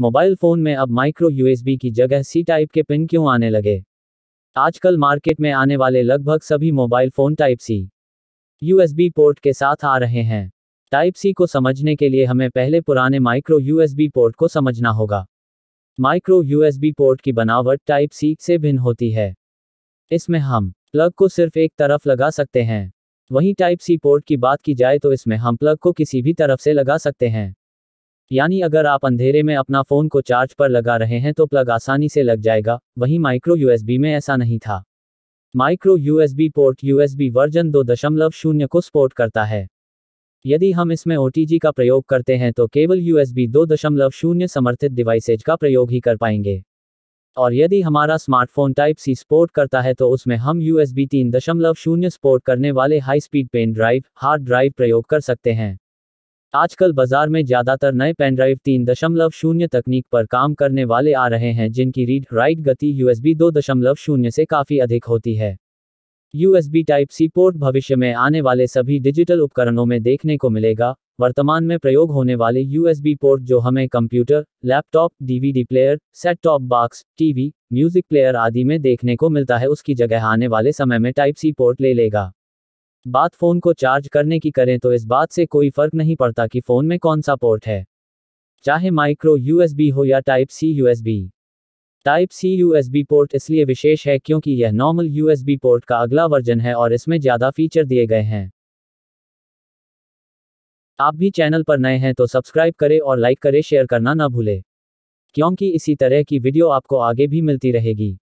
mobile phone में अब micro USB की जगह सी टाइप के पिन क्यों आने लगे आजकल मार्केट में आने वाले लगभग सभी mobile phone type C USB port के साथ आ रहे हैं टाइप सी को समझने के लिए हमें पहले पुराने माइक्रो यूएसबी पोर्ट को समझना होगा माइक्रो यूएसबी पोर्ट की बनावट टाइप सी से भिन्न होती है इसमें हम प्लग को सिर्फ एक तरफ लगा सकते हैं वहीं टाइप सी पोर्ट की बात की जाए तो इसमें हम प्लग को किसी भी तरफ से लगा सकते हैं यानी अगर आप अंधेरे में अपना फोन को चार्ज पर लगा रहे हैं तो प्लग आसानी से लग जाएगा वहीं माइक्रो यूएसबी में ऐसा नहीं था micro USB port USB version दो दशमलव शून्य को सपोर्ट करता है यदि हम इसमें ओ का प्रयोग करते हैं तो केवल यूएसबी दो दशमलव शून्य समर्थित डिवाइसेज का प्रयोग ही कर पाएंगे और यदि हमारा स्मार्टफोन टाइप सी सपोर्ट करता है तो उसमें हम यू तीन दशमलव शून्य सपोर्ट करने वाले high speed pen drive hard drive प्रयोग कर सकते हैं आजकल बाजार में ज्यादातर नए पेनड्राइव तीन दशमलव शून्य तकनीक पर काम करने वाले आ रहे हैं जिनकी रीड राइट गति यूएसबी दो दशमलव शून्य से काफी अधिक होती है यूएसबी टाइप सी पोर्ट भविष्य में आने वाले सभी डिजिटल उपकरणों में देखने को मिलेगा वर्तमान में प्रयोग होने वाले यूएसबी पोर्ट जो हमें computer laptop DVD player set top box TV music player आदि में देखने को मिलता है उसकी जगह आने वाले समय में टाइप सी पोर्ट ले लेगा बात फ़ोन को चार्ज करने की करें तो इस बात से कोई फ़र्क नहीं पड़ता कि फ़ोन में कौन सा पोर्ट है चाहे माइक्रो यूएसबी हो या type C USB type C USB port इसलिए विशेष है क्योंकि यह नॉर्मल यूएसबी पोर्ट का अगला वर्जन है और इसमें ज़्यादा फीचर दिए गए हैं आप भी चैनल पर नए हैं तो सब्सक्राइब करें और लाइक करें शेयर करना ना भूलें क्योंकि इसी तरह की वीडियो आपको आगे भी मिलती रहेगी